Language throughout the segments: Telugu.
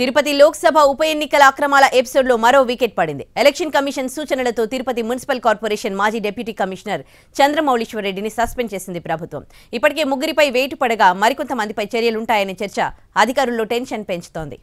తిరుపతి లోక్సభ ఉప ఎన్నికల అక్రమాల ఎపిసోడ్లో మరో వికెట్ పడింది ఎలక్షన్ కమిషన్ సూచనలతో తిరుపతి మున్సిపల్ కార్పొరేషన్ మాజీ డిప్యూటీ కమిషనర్ చంద్రమౌళీశ్వరరెడ్డిని సస్పెండ్ చేసింది ప్రభుత్వం ఇప్పటికే ముగ్గురిపై వేటు పడగా మరికొంతమందిపై చర్యలుంటాయనే చర్చ అధికారుల్లో టెన్షన్ పెంచుతోంది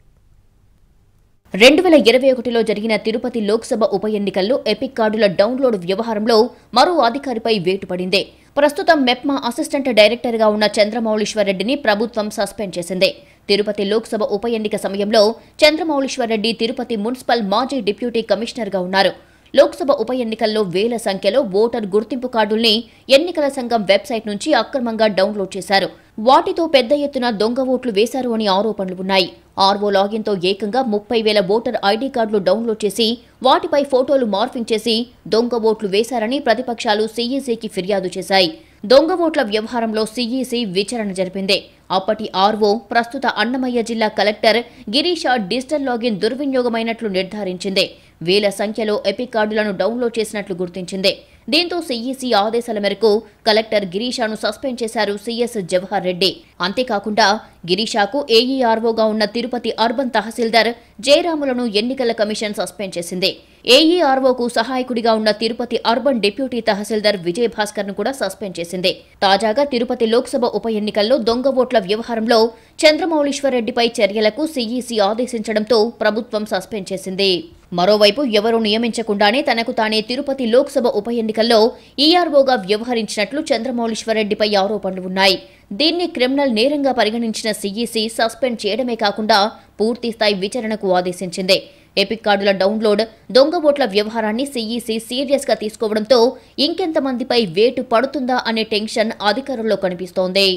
రెండు వేల ఇరవై ఒకటిలో జరిగిన తిరుపతి లోక్సభ ఉప ఎన్నికల్లో ఎపిక్ కార్డుల డౌన్లోడ్ వ్యవహారంలో మరో అధికారిపై వేటు పడింది ప్రస్తుతం మెప్మా అసిస్టెంట్ డైరెక్టర్గా ఉన్న చంద్రమౌళీశ్వరరెడ్డిని ప్రభుత్వం సస్పెండ్ చేసింది తిరుపతి లోక్సభ ఉప ఎన్నిక సమయంలో చంద్రమౌళీశ్వరరెడ్డి తిరుపతి మున్సిపల్ మాజీ డిప్యూటీ కమిషనర్గా ఉన్నారు లోక్సభ ఉప ఎన్నికల్లో వేల సంఖ్యలో ఓటర్ గుర్తింపు కార్డుల్ని ఎన్నికల సంఘం వెబ్సైట్ నుంచి అక్రమంగా డౌన్లోడ్ చేశారు వాటితో పెద్ద ఎత్తున దొంగ ఓట్లు వేశారు అని ఆరోపణలు ఉన్నాయి ఆర్వో లాగిన్తో ఏకంగా ముప్పై వేల ఓటర్ ఐడి కార్డులు డౌన్లోడ్ చేసి వాటిపై ఫోటోలు మార్పింగ్ చేసి దొంగ ఓట్లు వేశారని ప్రతిపక్షాలు సీఈసీకి ఫిర్యాదు చేశాయి దొంగ ఓట్ల వ్యవహారంలో సీఈసీ విచారణ జరిపింది అప్పటి ఆర్వో ప్రస్తుత అన్నమయ్య జిల్లా కలెక్టర్ గిరీష డిజిటల్ లాగిన్ దుర్వినియోగమైనట్లు నిర్ధారించింది వేల సంఖ్యలో ఎపిక్ కార్డులను డౌన్లోడ్ చేసినట్లు గుర్తించింది దీంతో సీఈసీ ఆదేశాల మేరకు కలెక్టర్ గిరీషాను సస్పెండ్ చేశారు సీఎస్ జవహర్ రెడ్డి అంతేకాకుండా గిరీషాకు ఏఈఆర్ఓగా ఉన్న తిరుపతి అర్బన్ తహసీల్దార్ జయరాములను ఎన్నికల కమిషన్ సస్పెండ్ చేసింది ఏఈఆర్ఓకు సహాయకుడిగా ఉన్న తిరుపతి అర్బన్ డిప్యూటీ తహసీల్దార్ విజయ్ భాస్కర్ ను కూడా సస్పెండ్ చేసింది తాజాగా తిరుపతి లోక్సభ ఉప ఎన్నికల్లో దొంగ ఓట్ల వ్యవహారంలో చంద్రమౌళీశ్వర్ రెడ్డిపై చర్యలకు సీఈసీ ఆదేశించడంతో ప్రభుత్వం సస్పెండ్ చేసింది మరోవైపు ఎవరూ నియమించకుండానే తనకు తానే తిరుపతి లోక్సభ ఉప ఎన్నికల్లో ఈఆర్ఓగా వ్యవహరించినట్లు చంద్రమౌళీశ్వరరెడ్డిపై ఆరోపణలు ఉన్నాయి దీన్ని క్రిమినల్ నేరంగా పరిగణించిన సీఈసీ సస్పెండ్ చేయడమే కాకుండా పూర్తిస్థాయి విచారణకు ఆదేశించింది ఎపిక్ కార్డుల డౌన్లోడ్ దొంగ ఓట్ల వ్యవహారాన్ని సీఈసీ సీరియస్గా తీసుకోవడంతో ఇంకెంతమందిపై వేటు పడుతుందా అనే టెన్షన్ అధికారుల్లో కనిపిస్తోంది